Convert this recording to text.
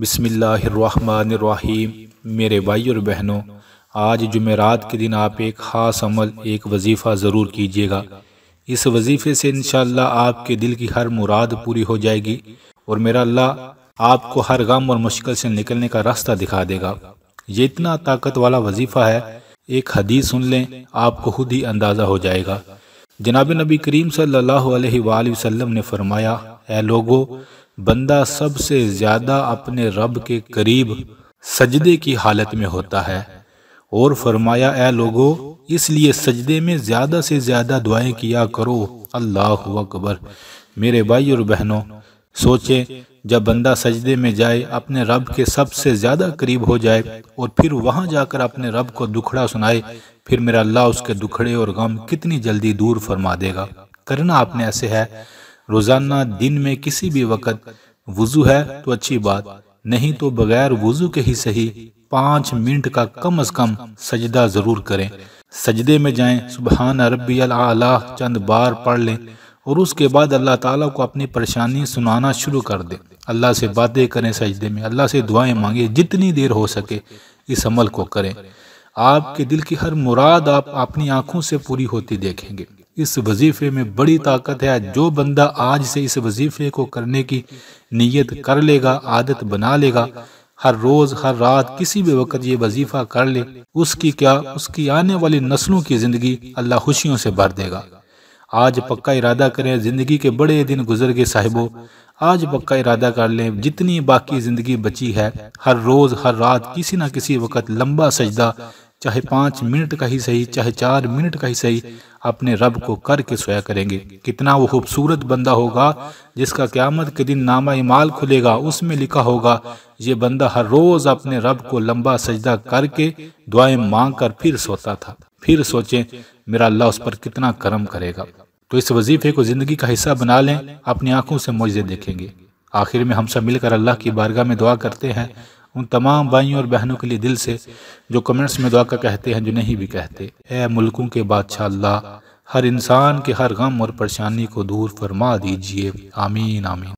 बिसमीम मेरे भाई और बहनों आज जुमेरात के दिन आप एक ख़ास अमल एक वजीफ़ा ज़रूर कीजिएगा इस वजीफ़े से इन आपके दिल की हर मुराद पूरी हो जाएगी और मेरा अल्लाह आपको हर गम और मुश्किल से निकलने का रास्ता दिखा देगा ये इतना ताकत वाला वजीफ़ा है एक हदीस सुन लें आपको खुद ही अंदाज़ा हो जाएगा जनाब नबी करीम सल्लल्लाहु अलैहि वसल्लम ने फरमाया लोगो बंदा सबसे ज़्यादा अपने रब के करीब सजदे की हालत में होता है और फरमाया ए लोगो इसलिए सजदे में ज़्यादा से ज़्यादा दुआएं किया करो अल्लाह अकबर मेरे भाई और बहनों सोचे जब बंदा सजदे में जाए अपने रब के सबसे ज़्यादा करीब हो जाए और फिर वहां जाकर अपने रब को दुखड़ा सुनाए फिर मेरा अल्लाह उसके दुखड़े और गम कितनी जल्दी दूर फरमा देगा करना आपने ऐसे है रोज़ाना दिन में किसी भी वक़्त वज़ू है तो अच्छी बात नहीं तो बगैर वज़ू के ही सही पाँच मिनट का कम अज़ कम सजदा ज़रूर करें सजदे में जाएं सुबहान रबी अला चंद बार पढ़ लें और उसके बाद अल्लाह ताला को अपनी परेशानी सुनाना शुरू कर दें अल्लाह से बातें करें सजदे में अल्लाह से दुआएं मांगे जितनी देर हो सके इस अमल को करें आपके दिल की हर मुराद आप अपनी आँखों से पूरी होती देखेंगे इस वजीफे में बड़ी ताकत है जो बंदा आज से इस वजीफे को करने की नीयत कर लेगा आदत बना लेगा हर रोज़ हर रात किसी भी वक्त ये वजीफ़ा कर ले उसकी क्या उसकी आने वाली नस्लों की ज़िंदगी अल्लाह खुशियों से भर देगा आज पक्का इरादा करें ज़िंदगी के बड़े दिन गुजर गए साहिबों आज पक्का इरादा कर लें जितनी बाकी ज़िंदगी बची है हर रोज़ हर रात किसी ना किसी वक्त लंबा सजदा चाहे पाँच मिनट का ही सही चाहे चार मिनट का ही सही अपने रब को करके सोया करेंगे कितना वो खूबसूरत बंदा होगा जिसका क्यामत के दिन नामा इमाल खुलेगा उसमें लिखा होगा ये बंदा हर रोज़ अपने रब को लंबा सजदा करके दुआएं मांग कर फिर सोता था फिर सोचें मेरा अल्लाह उस पर कितना करम करेगा तो इस वजीफे को ज़िंदगी का हिस्सा बना लें अपनी आंखों से मुझे देखेंगे आखिर में हम सब मिलकर अल्लाह की बारगाह में दुआ करते हैं उन तमाम भाइयों और बहनों के लिए दिल से जो कमेंट्स में दुआ का कहते हैं जो नहीं भी कहते ए मुल्कों के बादशाह अल्लाह हर इंसान के हर गम और परेशानी को दूर फरमा दीजिए आमीन आमीन